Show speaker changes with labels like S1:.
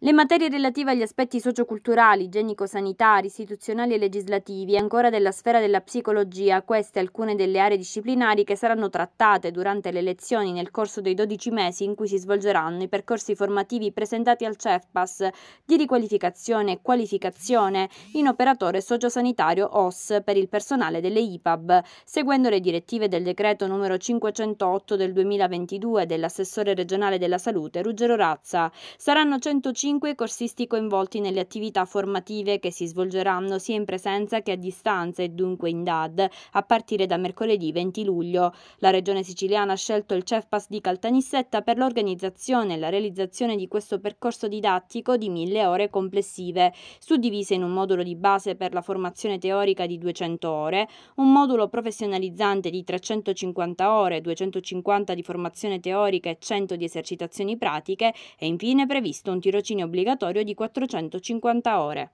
S1: Le materie relative agli aspetti socioculturali, igienico-sanitari, istituzionali e legislativi e ancora della sfera della psicologia, queste alcune delle aree disciplinari che saranno trattate durante le lezioni nel corso dei 12 mesi in cui si svolgeranno i percorsi formativi presentati al CEFPAS di riqualificazione e qualificazione in operatore sociosanitario OS per il personale delle IPAB, seguendo le direttive del decreto numero 508 del 2022 dell'assessore regionale della salute Ruggero Razza. Saranno 105 35 corsisti coinvolti nelle attività formative che si svolgeranno sia in presenza che a distanza e dunque in DAD a partire da mercoledì 20 luglio. La Regione Siciliana ha scelto il CEFPAS di Caltanissetta per l'organizzazione e la realizzazione di questo percorso didattico di mille ore complessive, suddivise in un modulo di base per la formazione teorica di 200 ore, un modulo professionalizzante di 350 ore, 250 di formazione teorica e 100 di esercitazioni pratiche e infine previsto un tirocinio obbligatorio di 450 ore.